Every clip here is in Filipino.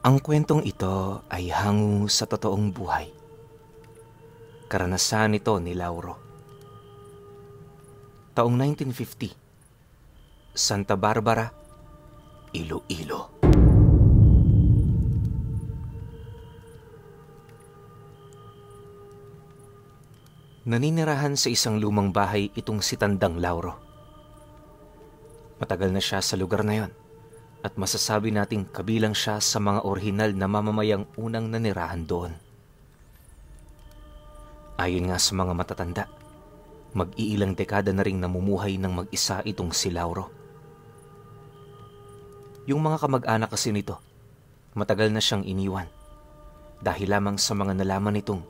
Ang kwentong ito ay hango sa totoong buhay. Karanasan ito ni Lauro. Taong 1950, Santa Barbara, Iloilo. Naninirahan sa isang lumang bahay itong si Tandang Lauro. Matagal na siya sa lugar na yon at masasabi nating kabilang siya sa mga orihinal na mamamayang unang nanirahan doon. Ayon nga sa mga matatanda, mag-iilang dekada na ring namumuhay ng mag-isa itong si Lauro. Yung mga kamag-anak kasi nito, matagal na siyang iniwan dahil lamang sa mga nalaman nitong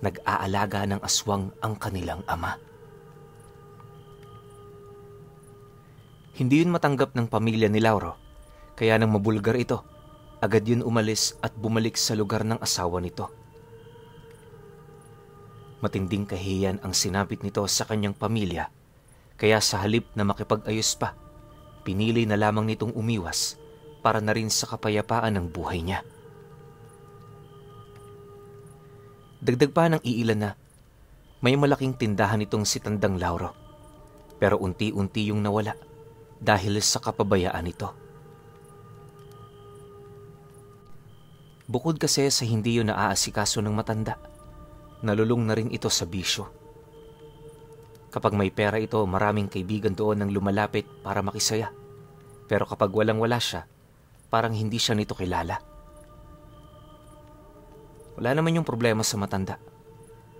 nag-aalaga ng aswang ang kanilang ama. Hindi yun matanggap ng pamilya ni Lauro kaya nang mabulgar ito, agad yun umalis at bumalik sa lugar ng asawa nito. Matinding kahiyan ang sinapit nito sa kanyang pamilya, kaya sa halip na makipag-ayos pa, pinili na lamang nitong umiwas para na rin sa kapayapaan ng buhay niya. Dagdag pa ng iilan na, may malaking tindahan itong si Tandang Lauro. Pero unti-unti yung nawala dahil sa kapabayaan nito. Bukod kasi sa hindi yun naaasikaso ng matanda, nalulung na rin ito sa bisyo. Kapag may pera ito, maraming kaibigan doon ang lumalapit para makisaya. Pero kapag walang-wala siya, parang hindi siya nito kilala. Wala naman yung problema sa matanda.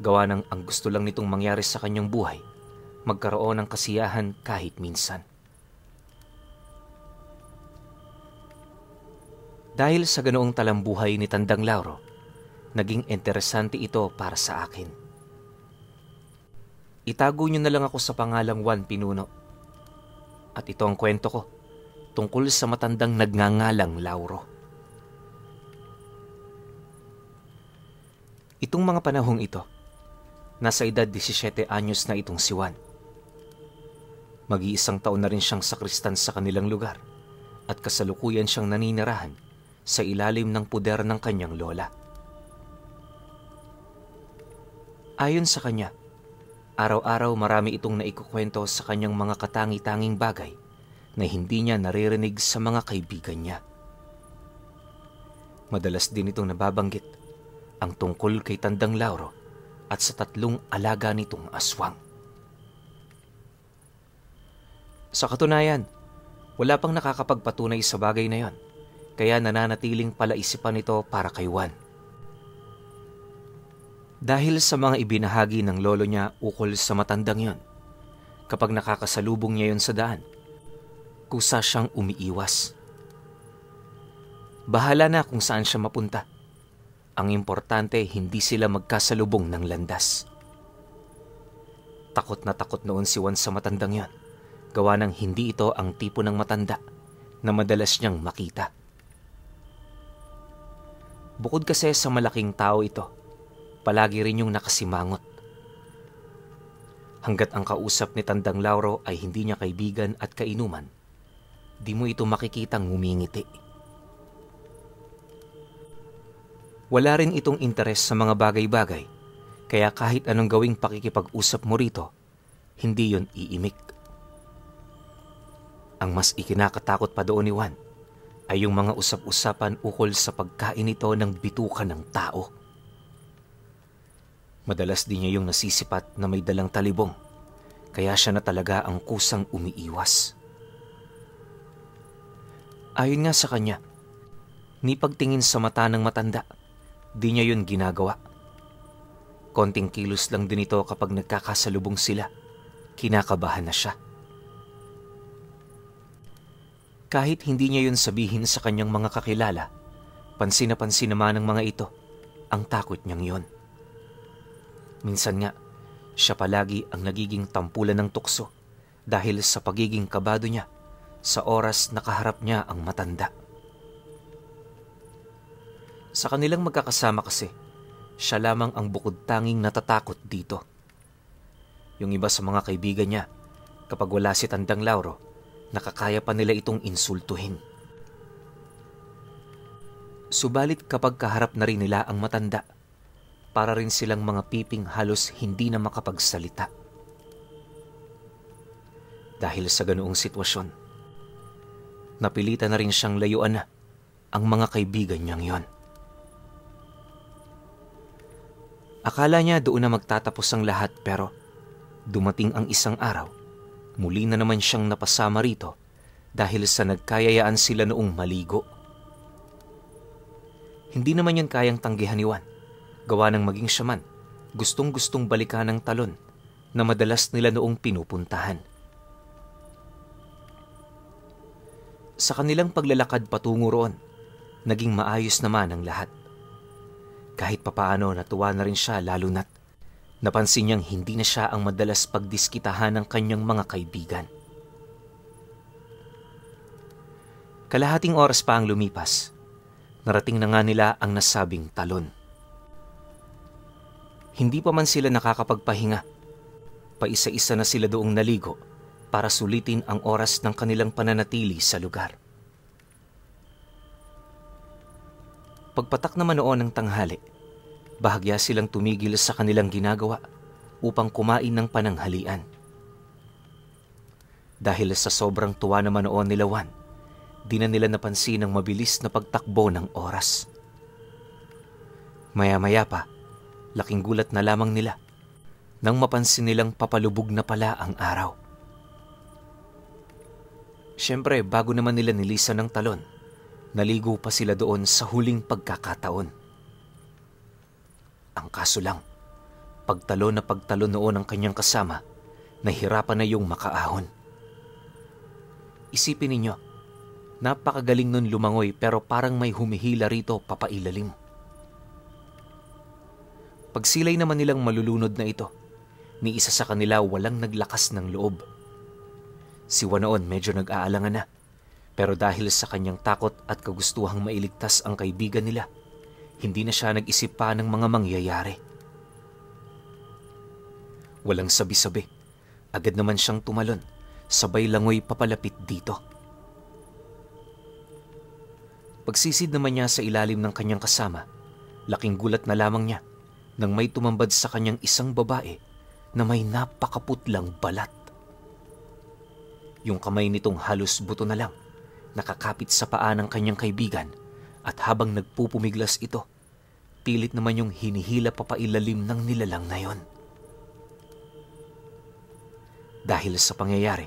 Gawa ng ang gusto lang nitong mangyari sa kanyang buhay, magkaroon ng kasiyahan kahit minsan. Dahil sa ganoong talambuhay ni Tandang Lauro, naging interesante ito para sa akin. Itago niyo na lang ako sa pangalang Juan Pinuno. At ito ang kwento ko tungkol sa matandang nagngangalang Lauro. Itong mga panahong ito, nasa edad 17 anyos na itong si Juan. Mag-iisang taon na rin siyang sakristan sa kanilang lugar at kasalukuyan siyang naninirahan sa ilalim ng puder ng kanyang lola. Ayon sa kanya, araw-araw marami itong naikukwento sa kanyang mga katangi-tanging bagay na hindi niya naririnig sa mga kaibigan niya. Madalas din itong nababanggit ang tungkol kay Tandang Lauro at sa tatlong alaga nitong aswang. Sa katunayan, wala pang nakakapagpatunay sa bagay na yon – kaya nananatiling palaisipan ito para kay Juan. Dahil sa mga ibinahagi ng lolo niya ukol sa matandang yon, kapag nakakasalubong niya yon sa daan, kusa siyang umiiwas. Bahala na kung saan siya mapunta. Ang importante, hindi sila magkasalubong ng landas. Takot na takot noon si Juan sa matandang yon, gawa ng hindi ito ang tipo ng matanda na madalas niyang makita. Bukod kasi sa malaking tao ito, palagi rin yung nakasimangot. Hanggat ang kausap ni Tandang Lauro ay hindi niya kaibigan at kainuman, di mo ito makikitang ngumingiti. Wala rin itong interes sa mga bagay-bagay, kaya kahit anong gawing pakikipag-usap mo rito, hindi yon iimik. Ang mas ikinakatakot pa doon ni Juan ay yung mga usap-usapan ukol sa pagkain nito ng bituka ng tao. Madalas din niya yung nasisipat na may dalang talibong, kaya siya na talaga ang kusang umiiwas. Ayon nga sa kanya, ni pagtingin sa mata ng matanda, di niya yun ginagawa. Konting kilos lang din ito kapag nagkakasalubong sila, kinakabahan na siya. Kahit hindi niya yun sabihin sa kanyang mga kakilala, pansin na pansin naman ng mga ito ang takot niyang yon. Minsan nga, siya palagi ang nagiging tampulan ng tukso dahil sa pagiging kabado niya sa oras nakaharap niya ang matanda. Sa kanilang magkakasama kasi, siya lamang ang bukod tanging natatakot dito. Yung iba sa mga kaibigan niya, kapag wala si Tandang Lauro, nakakaya pa nila itong insultuhin. Subalit kapag kaharap na rin nila ang matanda, para rin silang mga piping halos hindi na makapagsalita. Dahil sa ganoong sitwasyon, napilitan na rin siyang layuan ang mga kaibigan niyang yon. Akala niya doon na magtatapos ang lahat pero dumating ang isang araw Muli na naman siyang napasama rito dahil sa nagkayayaan sila noong maligo. Hindi naman yun kayang tanggihan ni Juan. Gawa ng maging shaman, gustong-gustong balikan ng talon na madalas nila noong pinupuntahan. Sa kanilang paglalakad patungo roon, naging maayos naman ang lahat. Kahit papaano natuwa na rin siya lalo na't Napansin niyang hindi na siya ang madalas pagdiskitahan ng kanyang mga kaibigan. Kalahating oras pa ang lumipas. Narating na nga nila ang nasabing talon. Hindi pa man sila nakakapagpahinga. Paisa-isa na sila doong naligo para sulitin ang oras ng kanilang pananatili sa lugar. Pagpatak naman noon ng tanghali, bahagya silang tumigil sa kanilang ginagawa upang kumain ng pananghalian. Dahil sa sobrang tuwa naman noon ni Lawan, di na nila napansin ang mabilis na pagtakbo ng oras. Maya-maya pa, laking gulat na lamang nila nang mapansin nilang papalubog na pala ang araw. Siyempre, bago naman nila nilisan ng talon, naligo pa sila doon sa huling pagkakataon. Ang kaso lang, pagtalo na pagtalo noon ang kanyang kasama, nahirapan na yung makaahon. Isipin ninyo, napakagaling nun lumangoy pero parang may humihila rito papailalim. Pagsilay naman nilang malulunod na ito, ni isa sa kanila walang naglakas ng loob. Si Wanoon medyo nag-aalangan na, pero dahil sa kanyang takot at kagustuhang mailigtas ang kaibigan nila, hindi na siya nag-isip pa ng mga mangyayari. Walang sabi-sabi. Agad naman siyang tumalon, sabay langoy papalapit dito. Pagsisid naman niya sa ilalim ng kanyang kasama, laking gulat na lamang niya nang may tumambad sa kanyang isang babae na may napakaputlang balat. Yung kamay nitong halos buto na lang, nakakapit sa paa ng kanyang kaibigan at habang nagpupumiglas ito, pinipilit naman yung hinihila papailalim ng nilalang na yon. Dahil sa pangyayari,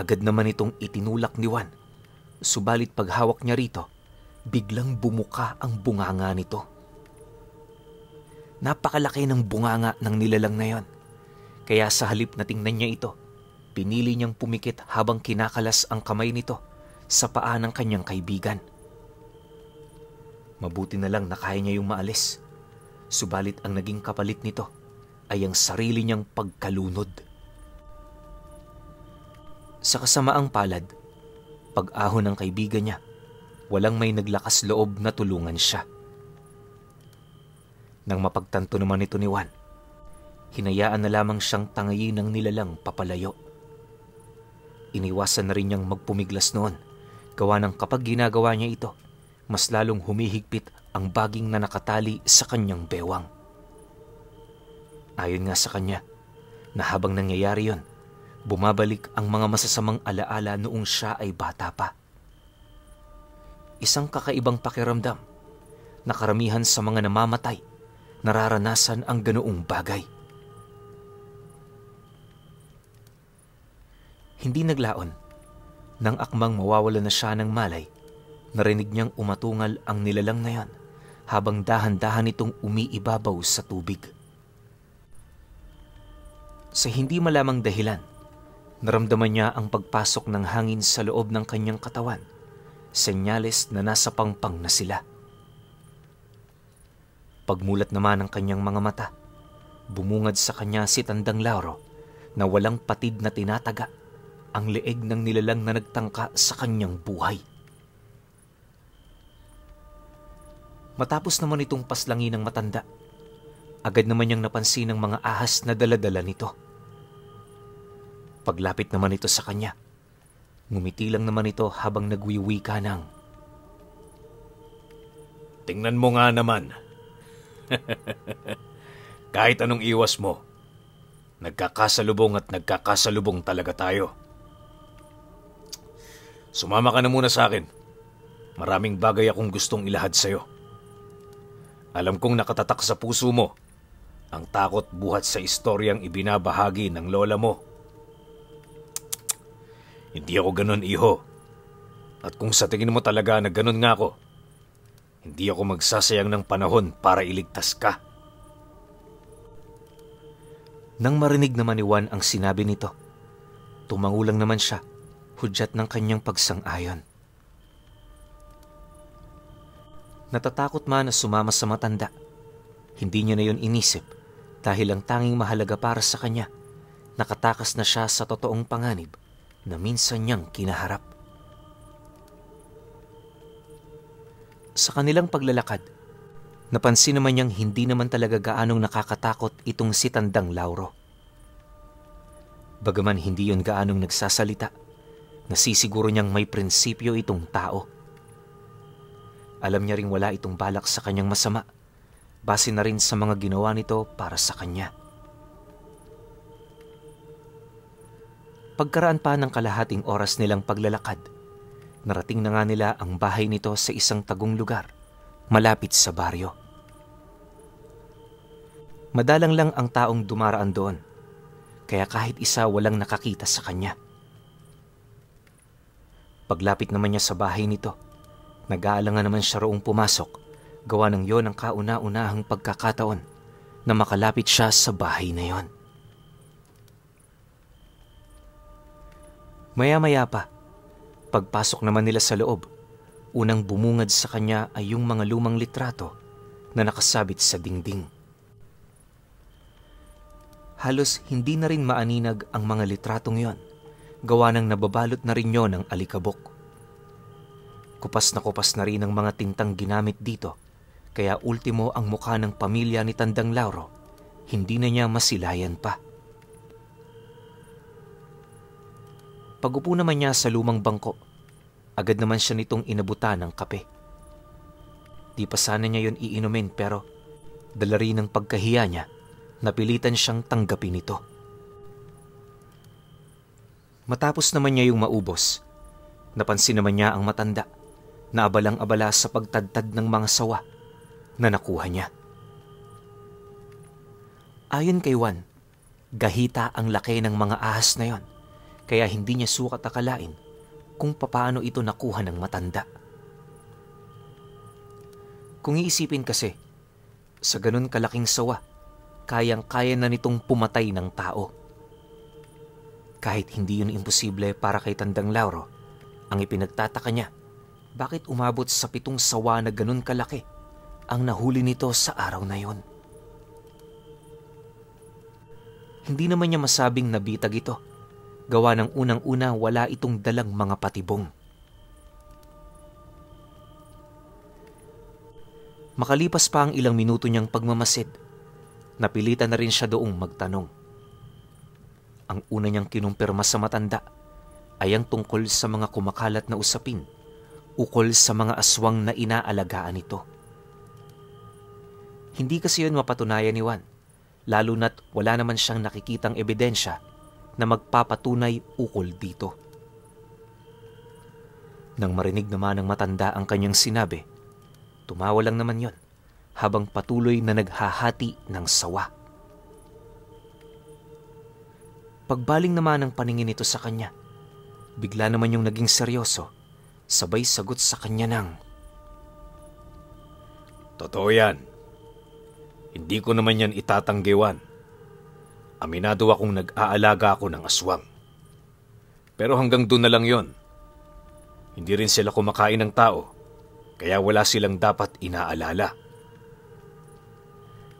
agad naman itong itinulak ni Juan. Subalit paghawak niya rito, biglang bumuka ang bunganga nito. Napakalaki ng bunganga ng nilalang na yon. Kaya sa halip na tingnan niya ito, pinili niyang pumikit habang kinakalas ang kamay nito sa paa ng kanyang kaibigan. Mabuti na lang na kaya niya yung maalis. Subalit ang naging kapalit nito ay ang sarili niyang pagkalunod. Sa kasamaang palad, pag ahon ng kaibigan niya, walang may naglakas loob na tulungan siya. Nang mapagtanto naman ito ni Juan, hinayaan na lamang siyang tangayin ng nilalang papalayo. Iniwasan na rin niyang magpumiglas noon, gawa ng kapag ginagawa niya ito, mas lalong humihigpit ang baging na nakatali sa kanyang bewang. Ayon nga sa kanya, na habang nangyayari yon, bumabalik ang mga masasamang alaala noong siya ay bata pa. Isang kakaibang pakiramdam na karamihan sa mga namamatay nararanasan ang ganoong bagay. Hindi naglaon nang akmang mawawala na siya ng malay narinig niyang umatungal ang nilalang na yan habang dahan-dahan itong umiibabaw sa tubig. Sa hindi malamang dahilan, naramdaman niya ang pagpasok ng hangin sa loob ng kanyang katawan, senyales na nasa pangpang na sila. Pagmulat naman ng kanyang mga mata, bumungad sa kanya si Tandang Lauro na walang patid na tinataga ang leeg ng nilalang na nagtangka sa kanyang buhay. Matapos naman itong paslangin ng matanda, agad naman niyang napansin ang mga ahas na daladala nito. Paglapit naman ito sa kanya, ngumiti lang naman ito habang nagwiwi ka ng... Tingnan mo nga naman. Kahit anong iwas mo, nagkakasalubong at nagkakasalubong talaga tayo. Sumama ka na muna sa akin. Maraming bagay akong gustong ilahad sa'yo. Alam kong nakatatak sa puso mo ang takot buhat sa istoryang ibinabahagi ng lola mo. Hindi ako ganun, iho. At kung sa tingin mo talaga na ganun nga ako, hindi ako magsasayang ng panahon para iligtas ka. Nang marinig naman ni Juan ang sinabi nito, tumangulang naman siya, hudyat ng kanyang pagsang-ayon. Natatakot man na sumama sa matanda. Hindi niya na yon inisip dahil ang tanging mahalaga para sa kanya. Nakatakas na siya sa totoong panganib na minsan niyang kinaharap. Sa kanilang paglalakad, napansin naman niyang hindi naman talaga gaanong nakakatakot itong si Tandang Lauro. Bagaman hindi yon gaanong nagsasalita, nasisiguro niyang may prinsipyo itong tao alam niya ring wala itong balak sa kanyang masama, base na rin sa mga ginawa nito para sa kanya. Pagkaraan pa ng kalahating oras nilang paglalakad, narating na nga nila ang bahay nito sa isang tagong lugar, malapit sa baryo. Madalang lang ang taong dumaraan doon, kaya kahit isa walang nakakita sa kanya. Paglapit naman niya sa bahay nito, Nag-aalangan naman siya roong pumasok, gawa ng yon ang kauna-unahang pagkakataon na makalapit siya sa bahay na yon. Maya-maya pa, pagpasok naman nila sa loob, unang bumungad sa kanya ay yung mga lumang litrato na nakasabit sa dingding. Halos hindi na rin maaninag ang mga litratong yon, gawa ng nababalot na rin yon ng alikabok. Kupas na kupas na rin ang mga tintang ginamit dito, kaya ultimo ang mukha ng pamilya ni Tandang Lauro, hindi na niya masilayan pa. Pagupo naman niya sa lumang bangko, agad naman siya nitong inabutan ng kape. Di pa sana niya yon iinumin pero dala rin ang pagkahiya niya, napilitan siyang tanggapin ito. Matapos naman niya yung maubos, napansin naman niya ang matanda na abalang-abala sa pagtadtad ng mga sawa na nakuha niya. Ayon kay Juan, gahita ang laki ng mga ahas na yon, kaya hindi niya sukat akalain kung papaano ito nakuha ng matanda. Kung iisipin kasi, sa ganun kalaking sawa, kayang-kaya na nitong pumatay ng tao. Kahit hindi yun imposible para kay Tandang Lauro, ang ipinagtataka niya bakit umabot sa pitong sawa na ganun kalaki ang nahuli nito sa araw na yon? Hindi naman niya masabing nabitag ito. Gawa ng unang-una wala itong dalang mga patibong. Makalipas pa ang ilang minuto niyang pagmamasid, napilitan na rin siya doong magtanong. Ang una niyang kinumpirma sa matanda ay ang tungkol sa mga kumakalat na usapin ukol sa mga aswang na inaalagaan nito. Hindi kasi yun mapatunayan ni Juan, lalo na't wala naman siyang nakikitang ebidensya na magpapatunay ukol dito. Nang marinig naman ng matanda ang kanyang sinabi, tumawa lang naman yon habang patuloy na naghahati ng sawa. Pagbaling naman ang paningin nito sa kanya, bigla naman yung naging seryoso Sabay sagot sa kanya nang, Totoo yan. Hindi ko naman yan itatanggiwan. Aminado akong nag-aalaga ako ng aswang. Pero hanggang doon na lang yon. Hindi rin sila kumakain ng tao, kaya wala silang dapat inaalala.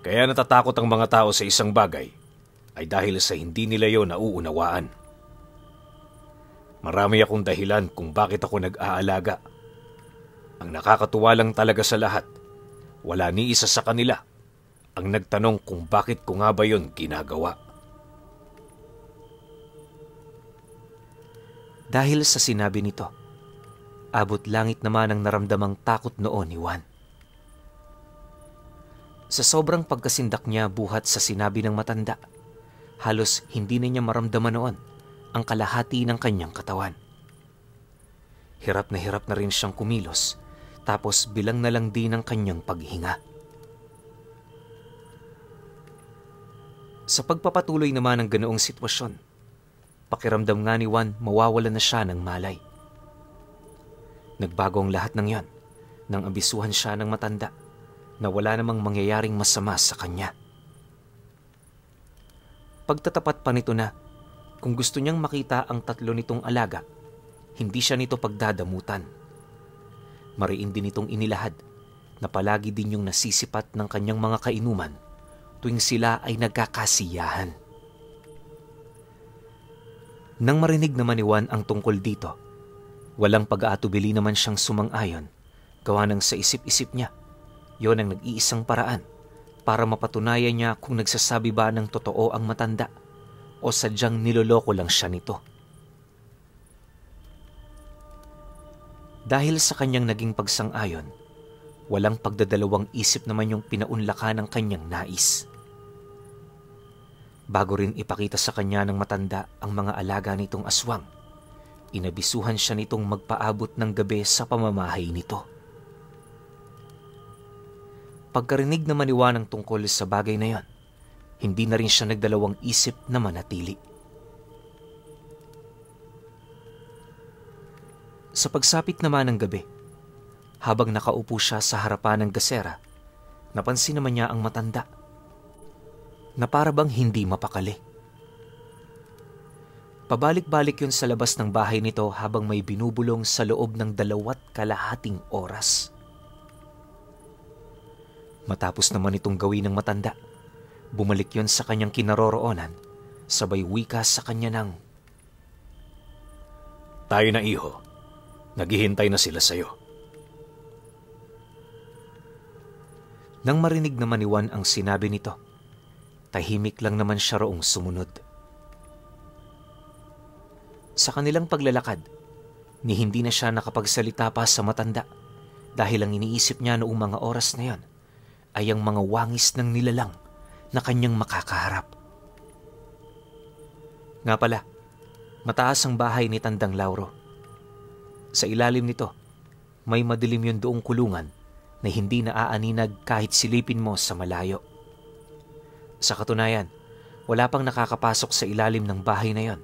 Kaya natatakot ang mga tao sa isang bagay ay dahil sa hindi nila yon nauunawaan. Marami akong dahilan kung bakit ako nag-aalaga. Ang nakakatuwa lang talaga sa lahat, wala ni isa sa kanila ang nagtanong kung bakit ko nga ba yon ginagawa. Dahil sa sinabi nito, abot langit naman ang naramdamang takot noon ni Juan. Sa sobrang pagkasindak niya buhat sa sinabi ng matanda, halos hindi na niya maramdaman noon ang kalahati ng kanyang katawan. Hirap na hirap na rin siyang kumilos tapos bilang na lang din ang kanyang paghinga. Sa pagpapatuloy naman ng ganoong sitwasyon, pakiramdam nga ni Juan mawawala na siya ng malay. Nagbago ang lahat ng yon nang abisuhan siya ng matanda na wala namang mangyayaring masama sa kanya. Pagtatapat pa nito na kung gusto niyang makita ang tatlo nitong alaga, hindi siya nito pagdadamutan. Mariin din itong inilahad na palagi din yung nasisipat ng kanyang mga kainuman tuwing sila ay nagkakasiyahan. Nang marinig naman ni Juan ang tungkol dito, walang pag-aatubili naman siyang sumang-ayon gawa ng sa isip-isip niya. Yon ang nag-iisang paraan para mapatunayan niya kung nagsasabi ba ng totoo ang matanda o sadyang niloloko lang siya nito. Dahil sa kanyang naging pagsang-ayon, walang pagdadalawang isip naman yung pinaunlakan ng kanyang nais. Bago rin ipakita sa kanya ng matanda ang mga alaga nitong aswang, inabisuhan siya nitong magpaabot ng gabi sa pamamahay nito pagkarinig na maniwanang tungkol sa bagay na yon. Hindi na rin siya nagdalawang isip na manatili. Sa pagsapit naman ng gabi, habang nakaupo siya sa harapan ng gasera, napansin naman niya ang matanda na parabang hindi mapakali. Pabalik-balik yun sa labas ng bahay nito habang may binubulong sa loob ng dalawat kalahating oras. Matapos naman itong gawin ng matanda, Bumalik yon sa kanyang kinaroroonan, sabay wika sa kanya ng, Tayo na iho, naghihintay na sila sa'yo. Nang marinig naman ni Juan ang sinabi nito, tahimik lang naman siya roong sumunod. Sa kanilang paglalakad, ni hindi na siya nakapagsalita pa sa matanda dahil ang iniisip niya noong mga oras na yon ay ang mga wangis ng nilalang na kanyang makakaharap. Nga pala, mataas ang bahay ni Tandang Lauro. Sa ilalim nito, may madilim yung doong kulungan na hindi naaaninag kahit silipin mo sa malayo. Sa katunayan, wala pang nakakapasok sa ilalim ng bahay na yon,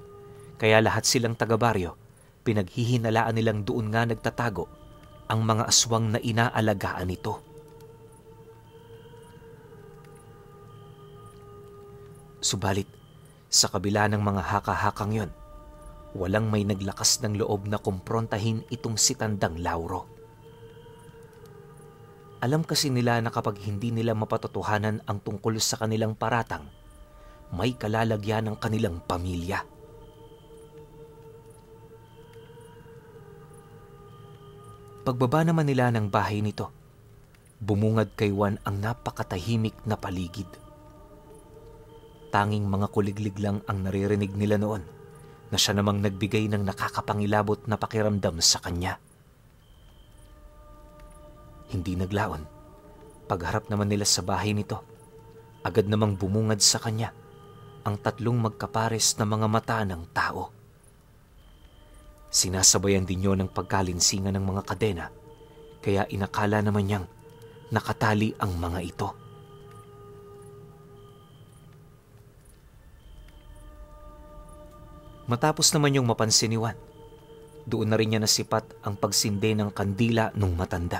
kaya lahat silang taga-baryo, pinaghihinalaan nilang doon nga nagtatago ang mga aswang na inaalagaan nito. Subalit, sa kabila ng mga haka-hakang yon, walang may naglakas ng loob na kumprontahin itong si Tandang Lauro. Alam kasi nila na kapag hindi nila mapatotohanan ang tungkol sa kanilang paratang, may kalalagyan ng kanilang pamilya. Pagbaba naman nila ng bahay nito, bumungad kay Juan ang napakatahimik na paligid tanging mga kuliglig lang ang naririnig nila noon na siya namang nagbigay ng nakakapangilabot na pakiramdam sa kanya. Hindi naglaon. Pagharap naman nila sa bahay nito, agad namang bumungad sa kanya ang tatlong magkapares na mga mata ng tao. Sinasabayan din niyo ng pagkalinsingan ng mga kadena, kaya inakala naman niyang nakatali ang mga ito. Matapos naman yung mapansin ni Juan, doon na rin niya nasipat ang pagsindi ng kandila nung matanda.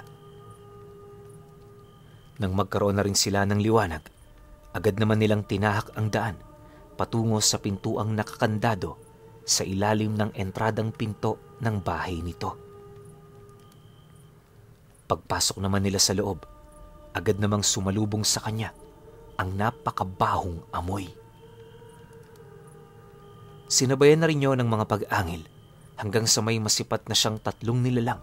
Nang magkaroon na rin sila ng liwanag, agad naman nilang tinahak ang daan patungo sa pintuang nakakandado sa ilalim ng entradang pinto ng bahay nito. Pagpasok naman nila sa loob, agad namang sumalubong sa kanya ang napakabahong amoy. Sinabayan na rin niyo ng mga pag-angil hanggang sa may masipat na siyang tatlong nilalang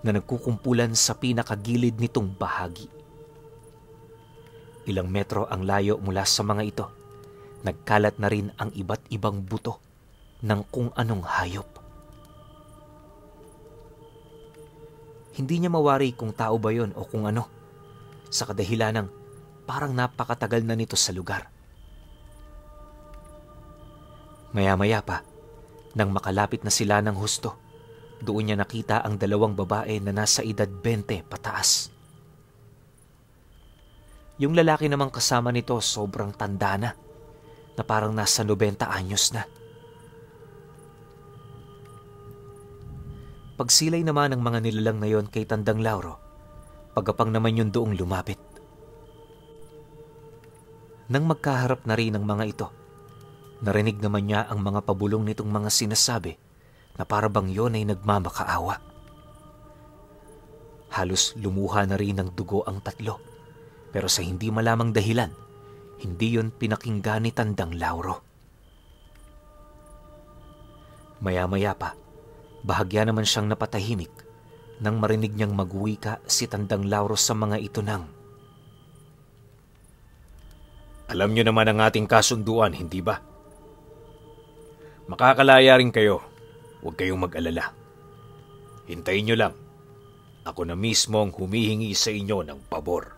na nagkukumpulan sa pinakagilid nitong bahagi. Ilang metro ang layo mula sa mga ito. Nagkalat na rin ang iba't ibang buto ng kung anong hayop. Hindi niya mawari kung tao ba yon o kung ano. Sa kadahilanang parang napakatagal na nito sa lugar Maya-maya pa, nang makalapit na sila ng husto, doon niya nakita ang dalawang babae na nasa edad 20 pataas. Yung lalaki namang kasama nito sobrang tanda na, na parang nasa 90 anyos na. Pagsilay naman ng mga nilalang na yon kay Tandang Lauro, pagapang naman yun doong lumapit. Nang magkaharap na rin ang mga ito, Narinig naman niya ang mga pabulong nitong mga sinasabi na para bang yon ay nagmamakaawa. Halos lumuha na rin ng dugo ang tatlo pero sa hindi malamang dahilan, hindi yon pinakinggan ni Tandang Lauro. Maya-maya pa, bahagya naman siyang napatahimik nang marinig niyang magwika si Tandang Lauro sa mga ito nang alam niyo naman ang ating kasunduan, hindi ba? Makakalaya rin kayo. Huwag kayong mag-alala. Hintayin nyo lang. Ako na mismo ang humihingi sa inyo ng pabor.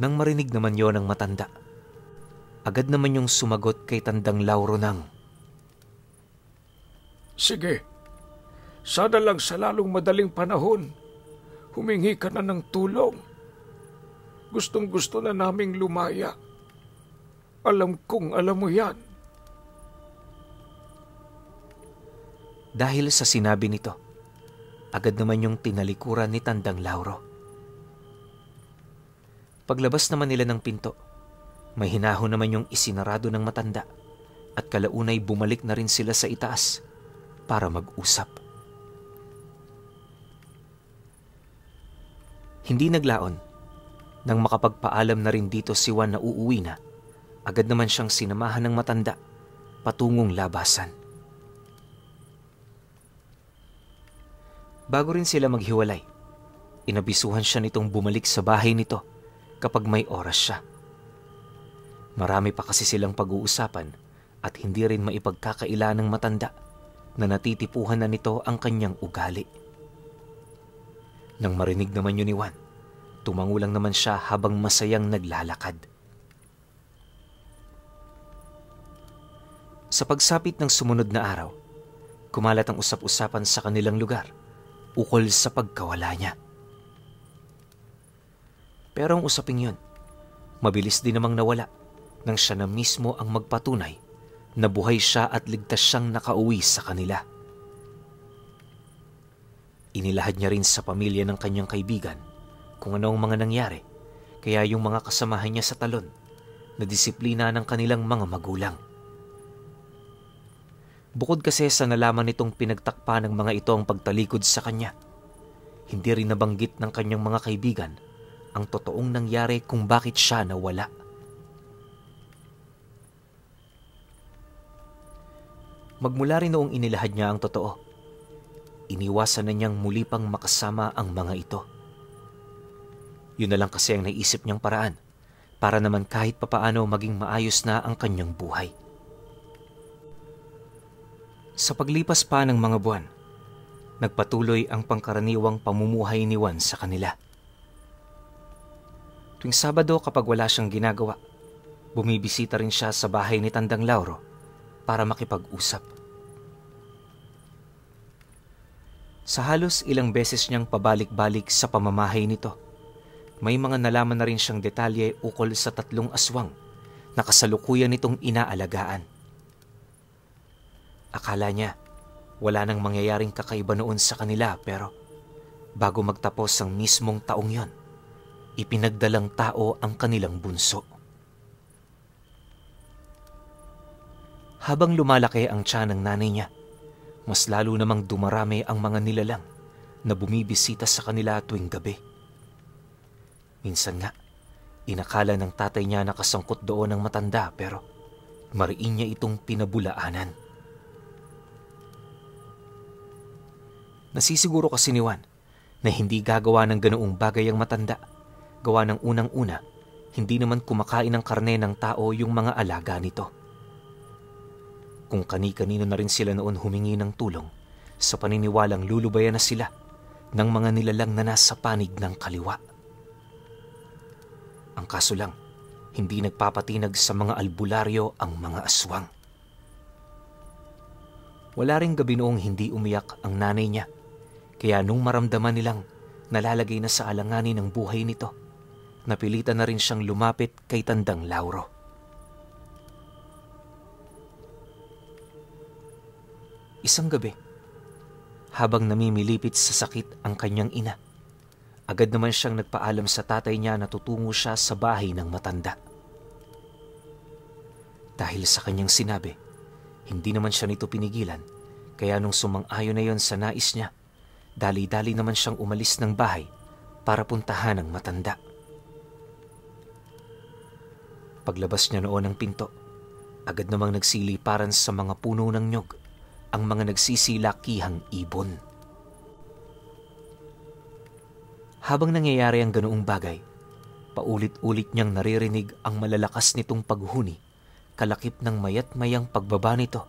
Nang marinig naman yon ng matanda, agad naman yung sumagot kay Tandang Lauro nang. Sige, sana lang sa lalong madaling panahon, humingi ka na ng tulong. Gustong gusto na naming lumaya. Alam kong alam mo yan. Dahil sa sinabi nito, agad naman yung tinalikuran ni Tandang Lauro. Paglabas naman nila ng pinto, may hinaho naman yung isinarado ng matanda at kalaunay bumalik na rin sila sa itaas para mag-usap. Hindi naglaon nang makapagpaalam na rin dito si Juan na uuwi na Agad naman siyang sinamahan ng matanda patungong labasan. Bago rin sila maghiwalay, inabisuhan siya nitong bumalik sa bahay nito kapag may oras siya. Marami pa kasi silang pag-uusapan at hindi rin maipagkakaila ng matanda na natitipuhan na nito ang kanyang ugali. Nang marinig naman yun ni Juan, tumangulang naman siya habang masayang naglalakad. Sa pagsapit ng sumunod na araw, kumalat ang usap-usapan sa kanilang lugar ukol sa pagkawala niya. Pero ang usaping yun, mabilis din namang nawala nang siya na mismo ang magpatunay na buhay siya at ligtas siyang nakauwi sa kanila. Inilahad niya rin sa pamilya ng kanyang kaibigan kung ano ang mga nangyari, kaya yung mga kasamahan niya sa talon na disiplina ng kanilang mga magulang. Bukod kasi sa nalaman nitong pinagtakpa ng mga ito ang pagtalikod sa kanya, hindi rin nabanggit ng kanyang mga kaibigan ang totoong nangyari kung bakit siya nawala. Magmula rin noong inilahad niya ang totoo, iniwasan na niyang muli pang makasama ang mga ito. Yun na lang kasi ang naisip niyang paraan para naman kahit papaano maging maayos na ang kanyang buhay. Sa paglipas pa ng mga buwan, nagpatuloy ang pangkaraniwang pamumuhay ni Juan sa kanila. Tuwing Sabado kapag wala siyang ginagawa, bumibisita rin siya sa bahay ni Tandang Lauro para makipag-usap. Sa halos ilang beses niyang pabalik-balik sa pamamahay nito, may mga nalaman na rin siyang detalye ukol sa tatlong aswang na kasalukuyan nitong inaalagaan. Akala niya, wala nang mangyayaring kakaiba noon sa kanila pero bago magtapos ang mismong taong yon, ipinagdalang tao ang kanilang bunso. Habang lumalaki ang tiyan ng nanay niya, mas lalo namang dumarami ang mga nilalang na bumibisita sa kanila tuwing gabi. Minsan nga, inakala ng tatay niya na kasangkot doon ang matanda pero mariin niya itong pinabulaanan. Nasisiguro kasi ni Juan na hindi gagawa ng ganoong bagay ang matanda. Gawa ng unang-una, hindi naman kumakain ng karne ng tao yung mga alaga nito. Kung kani-kanino na rin sila noon humingi ng tulong, sa paniniwalang lulubayan na sila ng mga nilalang na nasa panig ng kaliwa. Ang kaso lang, hindi nagpapatinag sa mga albularyo ang mga aswang. Wala ring gabi noong hindi umiyak ang nanay niya kaya nung maramdaman nilang nalalagay na sa alanganin ang buhay nito, napilitan na rin siyang lumapit kay Tandang Lauro. Isang gabi, habang namimilipit sa sakit ang kanyang ina, agad naman siyang nagpaalam sa tatay niya na tutungo siya sa bahay ng matanda. Dahil sa kanyang sinabi, hindi naman siya nito pinigilan, kaya nung sumang-ayon na yon sa nais niya, Dali-dali naman siyang umalis ng bahay para puntahan ang matanda. Paglabas niya noon ng pinto, agad namang nagsiliparan sa mga puno ng nyog ang mga nagsisilakihang ibon. Habang nangyayari ang ganoong bagay, paulit-ulit niyang naririnig ang malalakas nitong paghuni, kalakip ng mayat-mayang pagbaba nito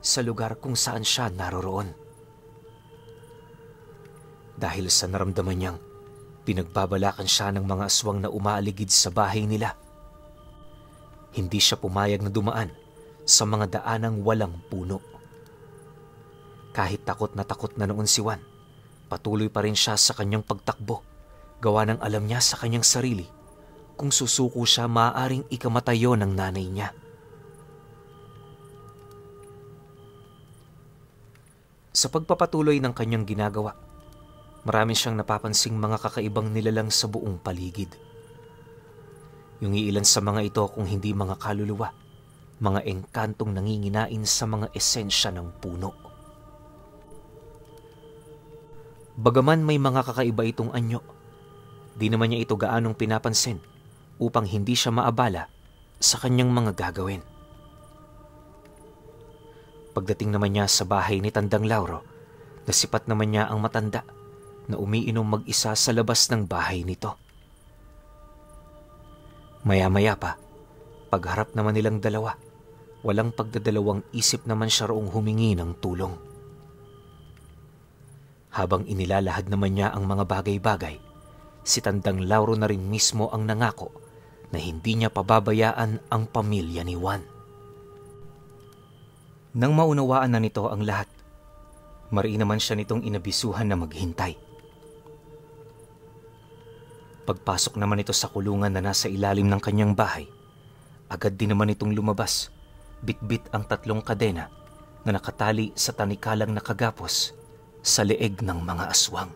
sa lugar kung saan siya naroroon dahil sa naramdaman niyang pinagbabalakan siya ng mga aswang na umaaligid sa bahay nila. Hindi siya pumayag na dumaan sa mga daanang walang puno. Kahit takot na takot na noon si Juan, patuloy pa rin siya sa kanyang pagtakbo gawa ng alam niya sa kanyang sarili kung susuko siya maaaring ikamatayo ng nanay niya. Sa pagpapatuloy ng kanyang ginagawa, Marami siyang napapansing mga kakaibang nilalang sa buong paligid. Yung iilan sa mga ito kung hindi mga kaluluwa, mga engkantong nanginginain sa mga esensya ng puno. Bagaman may mga kakaiba itong anyo, di naman niya ito gaanong pinapansin upang hindi siya maabala sa kanyang mga gagawin. Pagdating naman niya sa bahay ni Tandang Lauro, nasipat naman niya ang matanda na umiinom mag-isa sa labas ng bahay nito. Maya-maya pa, pagharap naman nilang dalawa, walang pagdadalawang isip naman siya roong humingi ng tulong. Habang inilalahad naman niya ang mga bagay-bagay, si Tandang Lauro na rin mismo ang nangako na hindi niya pababayaan ang pamilya ni Juan. Nang maunawaan na nito ang lahat, mari naman siya nitong inabisuhan na maghintay. Pagpasok naman ito sa kulungan na nasa ilalim ng kanyang bahay, agad din naman itong lumabas. Bitbit ang tatlong kadena na nakatali sa tanikalang nakagapos sa leeg ng mga aswang.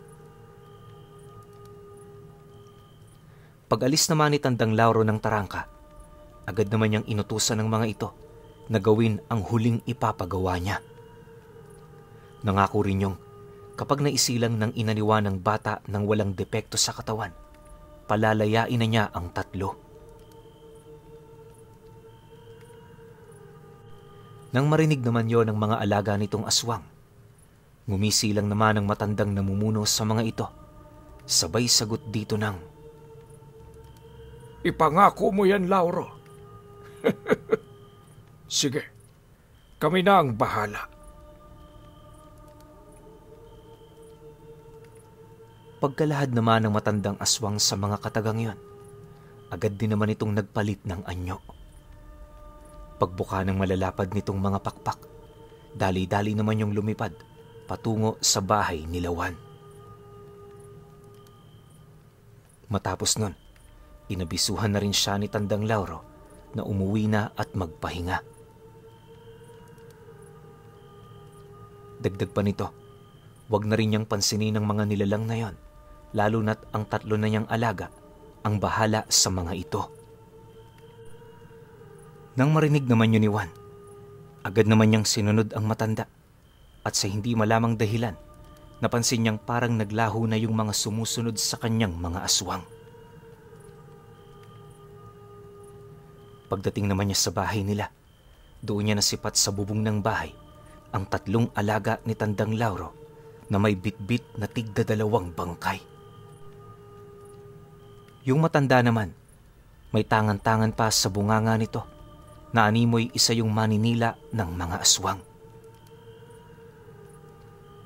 Pagalis naman ni Tandang Lauro ng Tarangka, agad naman niyang inutusan ng mga ito na gawin ang huling ipapagawa niya. Nangako rin yung kapag naisilang ng inaniwa ng bata ng walang depekto sa katawan – palalayain na niya ang tatlo. Nang marinig naman yon ng mga alaga nitong aswang, ngumisi lang naman ang matandang namumuno sa mga ito. Sabay sagot dito nang, Ipangako mo yan, Lauro. Sige, kami na ang bahala. Pagkalahad naman ng matandang aswang sa mga katagang yon, agad din naman itong nagpalit ng anyo. Pagbuka ng malalapad nitong mga pakpak, dali-dali naman yung lumipad patungo sa bahay ni Lawan. Matapos nun, inabisuhan na rin siya ni Tandang Lauro na umuwi na at magpahinga. Dagdag pa nito, huwag na rin niyang pansinin ng mga nilalang na yon lalo na't ang tatlo na niyang alaga ang bahala sa mga ito. Nang marinig naman yun ni Juan, agad naman niyang sinunod ang matanda at sa hindi malamang dahilan, napansin niyang parang naglaho na yung mga sumusunod sa kanyang mga aswang. Pagdating naman niya sa bahay nila, doon niya nasipat sa bubong ng bahay ang tatlong alaga ni Tandang Lauro na may bitbit na tigda dalawang bangkay. Yung matanda naman, may tangan-tangan pa sa bunganga nito na animoy isa yung maninila ng mga aswang.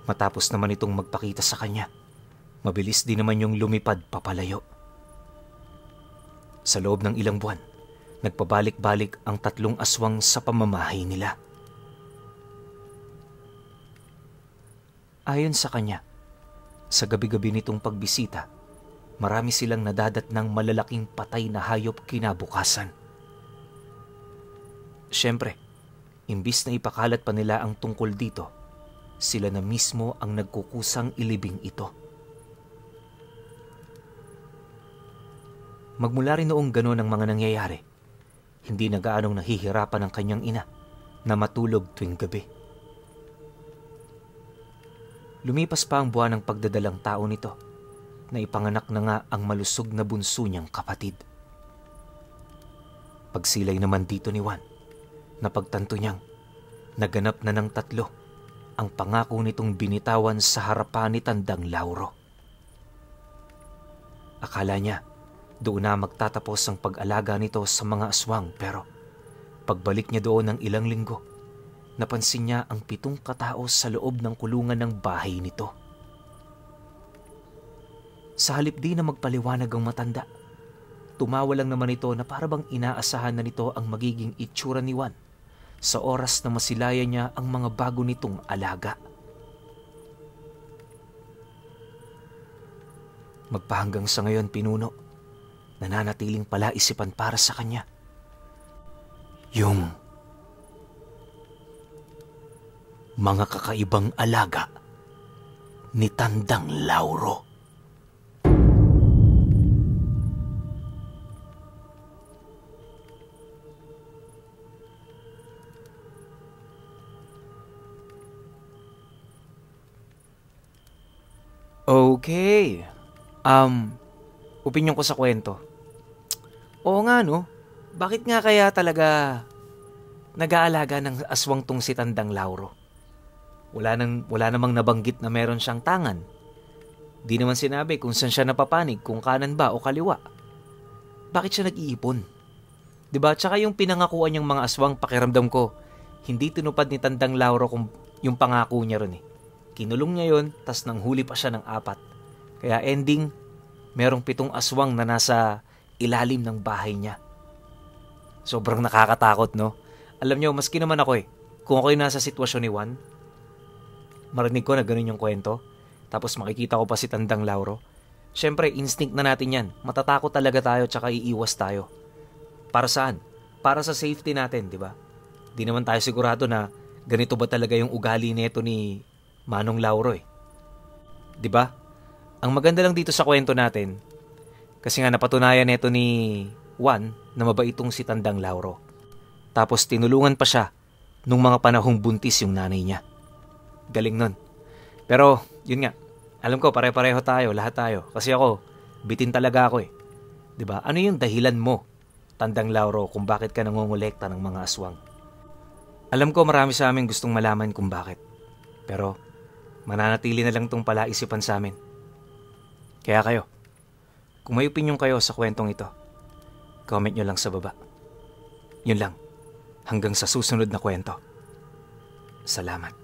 Matapos naman itong magpakita sa kanya, mabilis din naman yung lumipad papalayo. Sa loob ng ilang buwan, nagpabalik-balik ang tatlong aswang sa pamamahay nila. Ayon sa kanya, sa gabi-gabi nitong pagbisita, marami silang nadadat ng malalaking patay na hayop kinabukasan. Siyempre, imbis na ipakalat pa nila ang tungkol dito, sila na mismo ang nagkukusang ilibing ito. Magmula rin noong gano'n ang mga nangyayari, hindi na gaanong nahihirapan ang kanyang ina na matulog tuwing gabi. Lumipas pa ang buwan ng pagdadalang tao nito na ipanganak na nga ang malusog na bunso niyang kapatid. Pagsilay naman dito ni Juan, napagtanto niyang naganap na ng tatlo ang pangako nitong binitawan sa harapan ni Tandang Lauro. Akala niya, doon na magtatapos ang pag-alaga nito sa mga aswang pero pagbalik niya doon ng ilang linggo, napansin niya ang pitong katao sa loob ng kulungan ng bahay nito. Sa halip di na magpaliwanag ang matanda. Tumawa lang naman ito na parabang inaasahan na nito ang magiging itsura ni Juan sa oras na masilayan niya ang mga bago nitong alaga. Magpahanggang sa ngayon, Pinuno, nananatiling pala isipan para sa kanya. Yung mga kakaibang alaga ni Tandang Lauro. Okay. Um, opinion ko sa kwento. Oo nga no, bakit nga kaya talaga nag-aalaga ng aswang tong si Tandang Lauro? Wala, nang, wala namang nabanggit na meron siyang tangan. Di naman sinabi kung saan siya napapanig, kung kanan ba o kaliwa. Bakit siya nag-iipon? Diba? Tsaka yung pinangakuan niyang mga aswang, pakiramdam ko, hindi tinupad ni Tandang Lauro kung yung pangako niya rin eh. Kinulong niya yon, tas nang huli pa siya ng apat. Kaya ending, merong pitong aswang na nasa ilalim ng bahay niya. Sobrang nakakatakot, no? Alam niyo, maski naman ako eh, kung ako'y nasa sitwasyon ni Juan, marinig ko na ganun yung kwento, tapos makikita ko pa si Tandang Lauro, syempre instinct na natin yan, matatakot talaga tayo tsaka iiwas tayo. Para saan? Para sa safety natin, di ba? Di naman tayo sigurado na ganito ba talaga yung ugali nito ni Manong Lauro eh. 'Di ba? Ang maganda lang dito sa kwento natin, kasi nga napatunayan nito ni Juan na mabaitong si Tandang Lauro. Tapos tinulungan pa siya nung mga panahong buntis yung nanay niya. Galing nun. Pero, yun nga, alam ko pare-pareho tayo, lahat tayo. Kasi ako, bitin talaga ako eh. ba? Diba? Ano yung dahilan mo, Tandang Lauro, kung bakit ka nangongolekta ng mga aswang? Alam ko marami sa amin gustong malaman kung bakit. Pero, mananatili na lang itong palaisipan sa amin. Kaya kayo, kung may opinion kayo sa kwentong ito, comment nyo lang sa baba. Yun lang, hanggang sa susunod na kwento. Salamat.